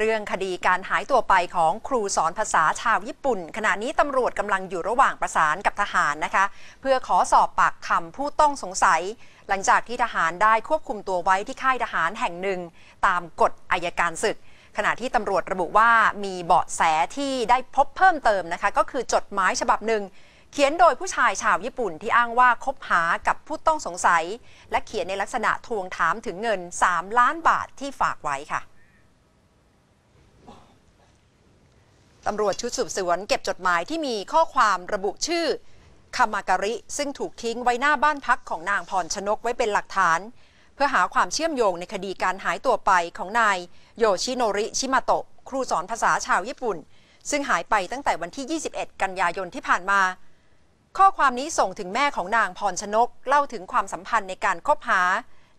เรื่องคดีการหายตัวไปของครูสอนภาษาชาวญี่ปุ่น ขณะนี้ตำรวจกำลังอยู่ระหว่างประสานกับทหารนะคะ เพื่อขอสอบปากคำผู้ต้องสงสัย หลังจากที่ทหารได้ควบคุมตัวไว้ที่ค่ายทหารแห่งหนึ่ง ตามกฎอายการศึก ขณะที่ตำรวจระบุว่ามีเบาะแสที่ได้พบเพิ่มเติมนะคะ ก็คือจดหมายฉบับหนึ่ง เขียนโดยผู้ชายชาวญี่ปุ่นที่อ้างว่าคบหากับผู้ต้องสงสัยและเขียนในลักษณะทวงถามถึงเงิน 3 ล้านบาทที่ฝากไว้ค่ะตำรวจชุดสืบสวนเก็บจดหมายที่มีข้อความระบุชื่อคามาการิซึ่งถูกทิ้งไว้หน้าบ้านพักของนางพรชนกไว้เป็นหลักฐาน เพื่อหาความเชื่อมโยงในคดีการหายตัวไปของนายโยชิโนริชิมาโตะครูสอนภาษาชาวญี่ปุ่น ซึ่งหายไปตั้งแต่วันที่ 21 กันยายนที่ผ่านมา ข้อความนี้ส่งถึงแม่ของนางพรชนกเล่าถึงความสัมพันธ์ในการคบหา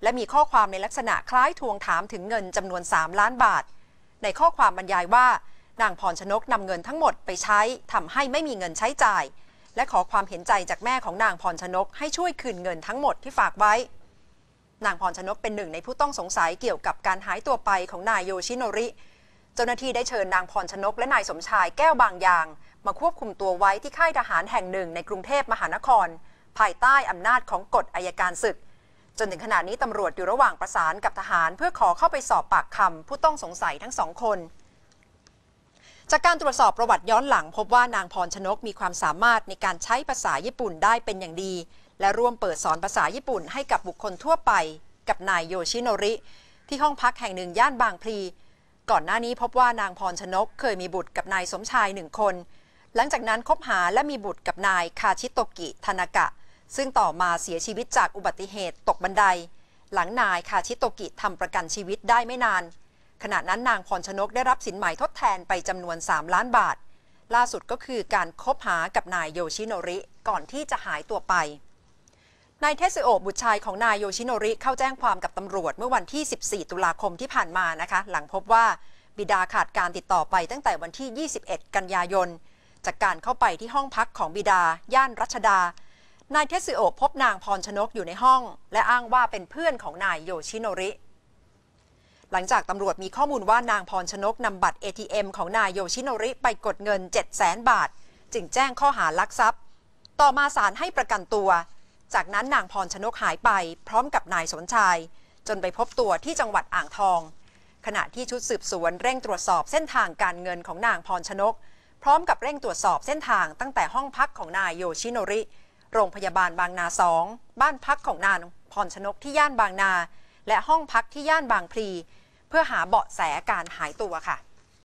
และมีข้อความในลักษณะคล้ายทวงถามถึงเงินจำนวน 3 ล้านบาท ในข้อความบรรยายว่านางพรชนกนำเงินทั้งหมดไปใช้ทำให้ไม่มีเงินใช้จ่าย และขอความเห็นใจจากแม่ของนางพรชนกให้ช่วยคืนเงินทั้งหมดที่ฝากไว้ นางพรชนกเป็นหนึ่งในผู้ต้องสงสัยเกี่ยวกับการหายตัวไปของนายโยชิโนริ เจ้าหน้าที่ได้เชิญนางพรชนกและนายสมชายแก้วบางยาง มาควบคุมตัวไว้ที่ค่ายทหารแห่งหนึ่งในกรุงเทพมหานครภายใต้อำนาจของกฎอายการศึก จนถึงขณะนี้ตำรวจอยู่ระหว่างประสานกับทหาร เพื่อขอเข้าไปสอบปากคำผู้ต้องสงสัยทั้งสองคนจากการตรวจสอบประวัติย้อนหลังพบว่านางพรชนกมีความสามารถในการใช้ภาษาญี่ปุ่นได้เป็นอย่างดี และร่วมเปิดสอนภาษาญี่ปุ่นให้กับบุคคลทั่วไปกับนายโยชิโนริที่ห้องพักแห่งหนึ่งย่านบางพลีก่อนหน้านี้พบว่านางพรชนกเคยมีบุตรกับนายสมชายหนึ่งคนหลังจากนั้นคบหาและมีบุตรกับนายคาชิโตกิธนากะ ซึ่งต่อมาเสียชีวิตจากอุบัติเหตุตกบันได หลังนายคาชิโตกิทำประกันชีวิตได้ไม่นานขณะนั้นนางพรชนกได้รับสินใหม่ทดแทนไปจำนวน 3 ล้านบาท ล่าสุดก็คือการคบหากับนายโยชิโนริก่อนที่จะหายตัวไปนายเทสโอบุตรชายของนายโยชิโนริเข้าแจ้งความกับตำรวจเมื่อวันที่14ตุลาคมที่ผ่านมานะคะ หลังพบว่าบิดาขาดการติดต่อไปตั้งแต่วันที่ 21 กันยายน จากการเข้าไปที่ห้องพักของบิดาย่านรัชดานายเทสโอพบนางพรชนกอยู่ในห้อง และอ้างว่าเป็นเพื่อนของนายโยชิโนริหลังจากตำรวจมีข้อมูลว่านางพรชนกนำบัตร ATM ของนายโยชิโนริไปกดเงิน 7 0 0 0 0 0 บาท จึงแจ้งข้อหาลักทรัพย์ ต่อมาศาลให้ประกันตัว จากนั้นนางพรชนกหายไปพร้อมกับนายสนชาย จนไปพบตัวที่จังหวัดอ่างทอง ขณะที่ชุดสืบสวนเร่งตรวจสอบเส้นทางการเงินของนางพรชนก พร้อมกับเร่งตรวจสอบเส้นทาง ตั้งแต่ห้องพักของนายโยชิโนริ โรงพยาบาลบางนาสองบ้านพักของนางพรชนกที่ย่านบางนาและห้องพักที่ย่านบางพลีเพื่อหาเบาะแสการหายตัวค่ะ